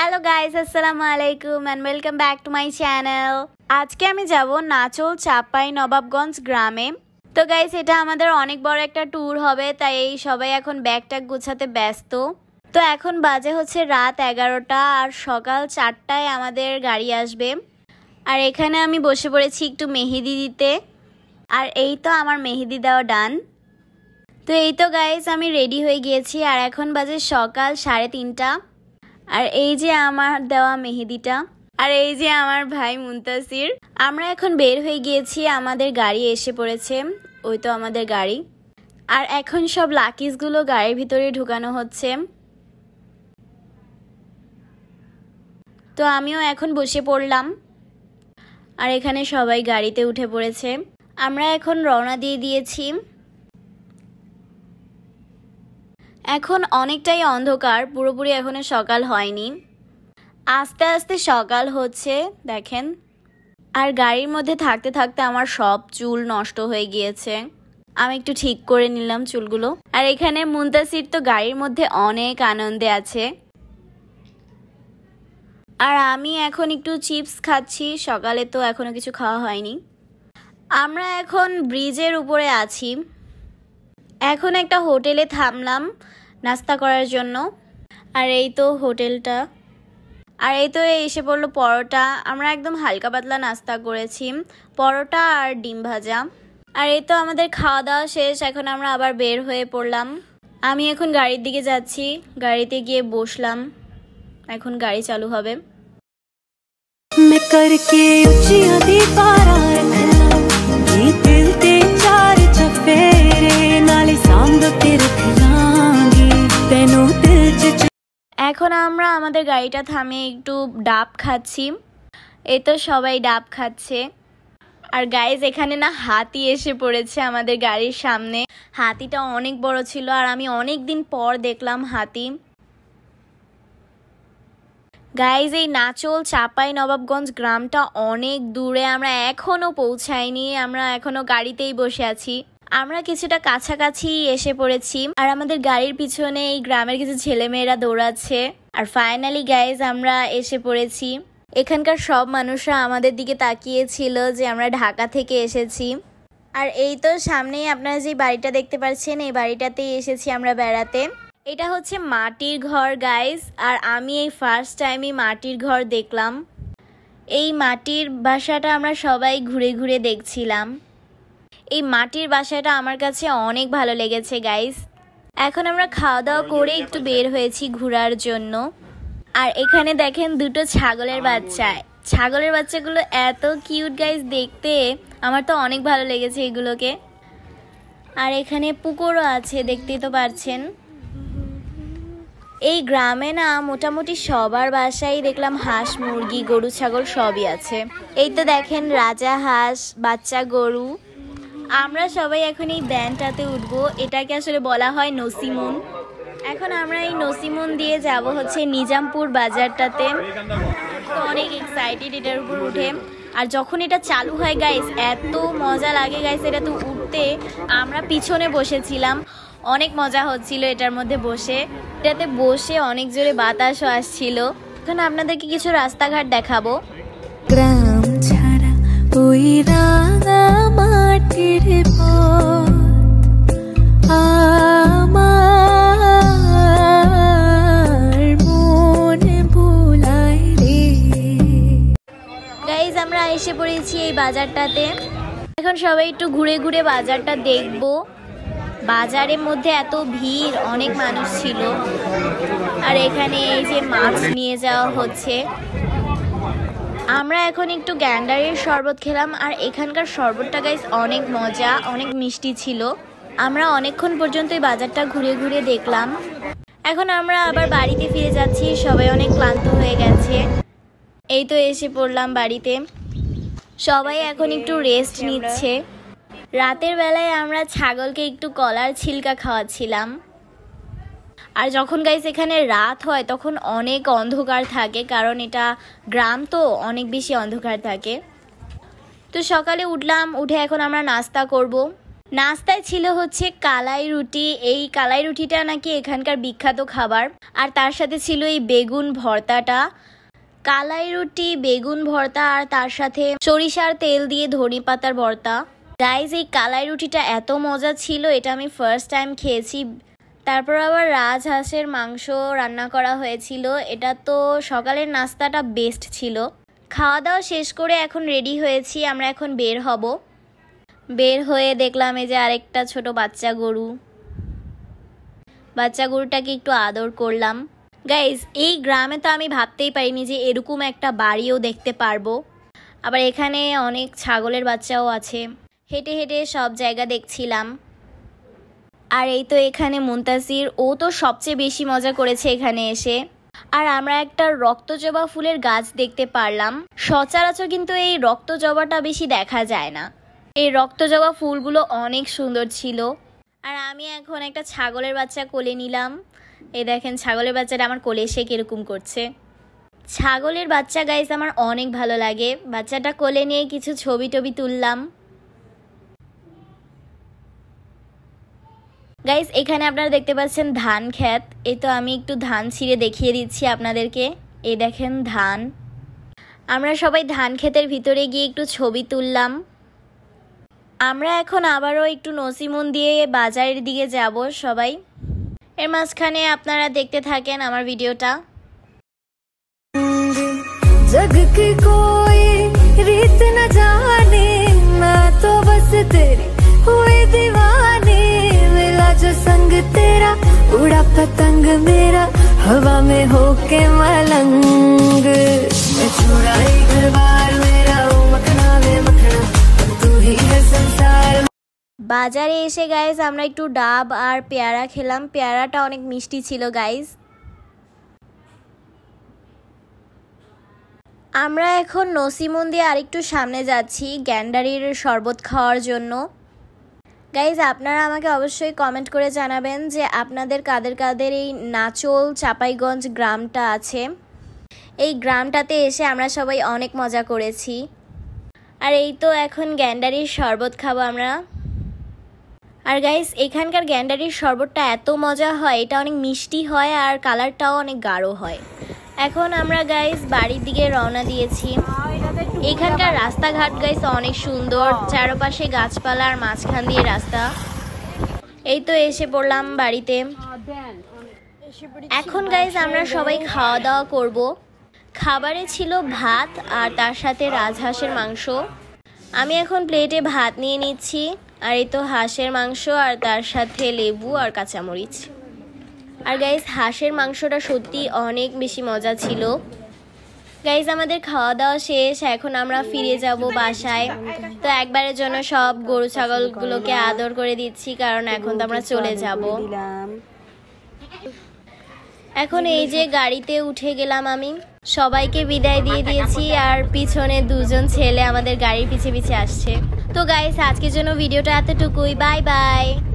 Hello guys আসসালামু আলাইকুম and welcome back to my channel আজকে আমি যাব নাচল চাপাই নবাবগঞ্জ গ্রামে তো গাইস এটা আমাদের অনেক বড় একটা ট্যুর হবে তাই এই সবাই এখন ব্যাগটা গুছাতে ব্যস্ত তো এখন বাজে হচ্ছে রাত এগারোটা আর সকাল চারটায় আমাদের গাড়ি আসবে আর এখানে আমি বসে পড়েছি একটু মেহেদি দিতে আর এই তো আমার মেহেদি দেওয়া ডান তো এই তো গাইস আমি রেডি হয়ে গিয়েছি আর এখন বাজে সকাল সাড়ে তিনটা আর এই যে আমার দেওয়া মেহেদিটা আর এই যে আমার ভাই মুন্তাসির আমরা এখন বের হয়ে গিয়েছি আমাদের গাড়ি এসে পড়েছে ওই তো আমাদের গাড়ি আর এখন সব লাকিজগুলো গাড়ির ভিতরে ঢুকানো হচ্ছে তো আমিও এখন বসে পড়লাম আর এখানে সবাই গাড়িতে উঠে পড়েছে আমরা এখন রওনা দিয়ে দিয়েছি এখন অনেকটাই অন্ধকার পুরোপুরি এখনও সকাল হয়নি আস্তে আস্তে সকাল হচ্ছে দেখেন আর গাড়ির মধ্যে থাকতে থাকতে আমার সব চুল নষ্ট হয়ে গিয়েছে আমি একটু ঠিক করে নিলাম চুলগুলো আর এখানে মুন্তাসির তো গাড়ির মধ্যে অনেক আনন্দে আছে আর আমি এখন একটু চিপস খাচ্ছি সকালে তো এখনও কিছু খাওয়া হয়নি আমরা এখন ব্রিজের উপরে আছি এখন একটা হোটেলে থামলাম নাস্তা করার জন্য আর এই তো হোটেলটা আর এই তো এসে পড়লো পরোটা আমরা একদম হালকা পাতলা নাস্তা করেছি পরোটা আর ডিম ভাজা আর এই তো আমাদের খাওয়া দাওয়া শেষ এখন আমরা আবার বের হয়ে পড়লাম আমি এখন গাড়ির দিকে যাচ্ছি গাড়িতে গিয়ে বসলাম এখন গাড়ি চালু হবে এখন আমরা আমাদের গাড়িটা থামিয়ে একটু ডাব খাচ্ছি এই তো সবাই ডাব খাচ্ছে আর গাইজ এখানে না হাতি এসে পড়েছে আমাদের গাড়ির সামনে হাতিটা অনেক বড় ছিল আর আমি অনেক দিন পর দেখলাম হাতি গাইজ এই নাচল চাপাই নবাবগঞ্জ গ্রামটা অনেক দূরে আমরা এখনও পৌঁছাইনি আমরা এখনও গাড়িতেই বসে আছি আমরা কিছুটা কাছাকাছি এসে পড়েছি আর আমাদের গাড়ির পিছনে এই গ্রামের কিছু ছেলেমেয়েরা দৌড়াচ্ছে আর ফাইনালি গাইজ আমরা এসে পড়েছি এখানকার সব মানুষরা আমাদের দিকে তাকিয়েছিল যে আমরা ঢাকা থেকে এসেছি আর এই তো সামনেই আপনারা যে বাড়িটা দেখতে পাচ্ছেন এই বাড়িটাতেই এসেছি আমরা বেড়াতে এটা হচ্ছে মাটির ঘর গাইজ আর আমি এই ফার্স্ট টাইমই মাটির ঘর দেখলাম এই মাটির বাসাটা আমরা সবাই ঘুরে ঘুরে দেখছিলাম এই মাটির বাসাটা আমার কাছে অনেক ভালো লেগেছে গাইস এখন আমরা খাওয়া দাওয়া করে ইয়ে একটু বের হয়েছি ঘোরার জন্য আর এখানে দেখেন দুটো ছাগলের বাচ্চা ছাগলের বাচ্চাগুলো এত কিউট গাইস দেখতে আমার তো অনেক ভালো লেগেছে এগুলোকে আর এখানে পুকুরও আছে দেখতেই তো পারছেন এই গ্রামে না মোটামুটি সবার বাসায় দেখলাম হাঁস মুরগি গরু ছাগল সবই আছে এই তো দেখেন রাজা হাঁস বাচ্চা গরু আমরা সবাই এখন এই ব্যান্ডটাতে উঠব এটাকে আসলে বলা হয় নসিমুন এখন আমরা এই নসিমুন দিয়ে যাব হচ্ছে নিজামপুর বাজারটাতে তো অনেক এক্সাইটেড এটার উপর উঠে আর যখন এটা চালু হয় গাইস এত মজা লাগে গাইস এটা তো উঠতে আমরা পিছনে বসেছিলাম অনেক মজা হচ্ছিল এটার মধ্যে বসে এটাতে বসে অনেক জোরে বাতাসও আসছিল এখন আপনাদেরকে কিছু রাস্তাঘাট দেখাবো গ্রাম ছাড়া ওই রাঙা ছেড়ে পথ আমরা এসে পড়েছি এই বাজারটাতে এখন সবাই একটু ঘুরে ঘুরে বাজারটা দেখব বাজারের মধ্যে এত ভিড় অনেক মানুষ ছিল আর এখানে এই যে মাছ নিয়ে যাওয়া হচ্ছে আমরা এখন একটু গ্যান্ডারের শরবত খেলাম আর এখানকার শরবতটা গাইস অনেক মজা অনেক মিষ্টি ছিল আমরা অনেকক্ষণ পর্যন্ত এই বাজারটা ঘুরে ঘুরে দেখলাম এখন আমরা আবার বাড়িতে ফিরে যাচ্ছি সবাই অনেক ক্লান্ত হয়ে গেছে এই তো এসে পড়লাম বাড়িতে সবাই এখন একটু রেস্ট নিচ্ছে রাতের বেলায় আমরা ছাগলকে একটু কলার ছিলকা খাওয়াচ্ছিলাম আর যখন গাইস এখানে রাত হয় তখন অনেক অন্ধকার থাকে কারণ এটা গ্রাম তো অনেক বেশি অন্ধকার থাকে তো সকালে উঠলাম উঠে এখন আমরা নাস্তা করব। নাস্তায় ছিল হচ্ছে কালাই রুটি এই কালাই রুটিটা নাকি এখানকার বিখ্যাত খাবার আর তার সাথে ছিল এই বেগুন ভর্তাটা কালাই রুটি বেগুন ভর্তা আর তার সাথে সরিষার তেল দিয়ে ধনে পাতার ভর্তা গাইজ এই কালাই রুটিটা এত মজা ছিল এটা আমি ফার্স্ট টাইম খেয়েছি তারপর আবার রাজহাঁসের মাংস রান্না করা হয়েছিল এটা তো সকালের নাস্তাটা বেস্ট ছিল খাওয়া দাওয়া শেষ করে এখন রেডি হয়েছি আমরা এখন বের হব বের হয়ে দেখলাম এই যে আরেকটা ছোট বাচ্চা গরু বাচ্চা গরুটাকে একটু আদর করলাম গাইজ এই গ্রামে তো আমি ভাবতেই পারিনি যে এরকম একটা বাড়িও দেখতে পারবো আবার এখানে অনেক ছাগলের বাচ্চাও আছে হেঁটে হেঁটে সব জায়গা দেখছিলাম আর এই তো এখানে মুন্তাসির ও তো সবচেয়ে বেশি মজা করেছে এখানে এসে আর আমরা একটা রক্তজবা ফুলের গাছ দেখতে পারলাম সচরাচর কিন্তু এই রক্তজবাটা বেশি দেখা যায় না এই রক্তজবা ফুলগুলো অনেক সুন্দর ছিল আর আমি এখন একটা ছাগলের বাচ্চা কোলে নিলাম এই দেখেন ছাগলের বাচ্চাটা আমার কোলে এসে কীরকম করছে ছাগলের বাচ্চা গাইস আমার অনেক ভালো লাগে বাচ্চাটা কোলে নিয়ে কিছু ছবি টবি তুললাম গাইস এখানে আপনারা দেখতে পাচ্ছেন ধান খ্যাত এই তো আমি একটু ধান ছিঁড়ে দেখিয়ে দিচ্ছি আপনাদেরকে এই দেখেন ধান আমরা সবাই ধান ক্ষেতের ভিতরে গিয়ে একটু ছবি তুললাম আমরা এখন আবারও একটু নসিমন দিয়ে বাজারের দিকে যাব সবাই এর মাঝখানে আপনারা দেখতে থাকেন আমার ভিডিওটা জগ কি রীত না उड़ा पतंग मेरा हवा में होके मलंग मैं घर बार मेरा मखना में मखना तू ही है संसार বাজারে এসে গাইজ আমরা একটু ডাব আর পেয়ারা খেলাম পেয়ারাটা অনেক মিষ্টি ছিল গাইজ আমরা এখন নসিমন্দি আরেকটু সামনে যাচ্ছি গ্যান্ডারির শরবত খাওয়ার জন্য গাইজ আপনারা আমাকে অবশ্যই কমেন্ট করে জানাবেন যে আপনাদের কাদের কাদের এই নাচল চাপাইগঞ্জ গ্রামটা আছে এই গ্রামটাতে এসে আমরা সবাই অনেক মজা করেছি আর এই তো এখন গ্যান্ডারির শরবত খাবো আমরা আর গাইস এখানকার গ্যান্ডারির শরবতটা এত মজা হয় এটা অনেক মিষ্টি হয় আর কালারটাও অনেক গাঢ় হয় এখন আমরা গাইস বাড়ির দিকে রওনা দিয়েছি এখানকার রাস্তাঘাট গাইস অনেক সুন্দর চারপাশে গাছপালার মাঝখান দিয়ে রাস্তা এই তো এসে পড়লাম বাড়িতে এখন গাইস আচ্ছা, আমরা সবাই খাওয়া দাওয়া করব খাবারে ছিল ভাত আর তার সাথে রাজহাঁসের মাংস আমি এখন প্লেটে ভাত নিয়ে নিচ্ছি আর এই তো হাঁসের মাংস আর তার সাথে লেবু আর কাঁচামরিচ আর গাইস হাঁসের মাংসটা সত্যি অনেক বেশি মজা ছিল গাইজ আমাদের খাওয়া দাওয়া শেষ এখন আমরা ফিরে যাব বাসায় তো একবারের জন্য সব গরু ছাগলগুলোকে আদর করে দিচ্ছি কারণ এখন তো আমরা চলে যাব এখন এই যে গাড়িতে উঠে গেলাম আমি সবাইকে বিদায় দিয়ে দিয়েছি আর পিছনে দুজন ছেলে আমাদের গাড়ির পিছে পিছে আসছে তো গাইজ আজকের জন্য ভিডিওটা এতটুকুই বাই বাই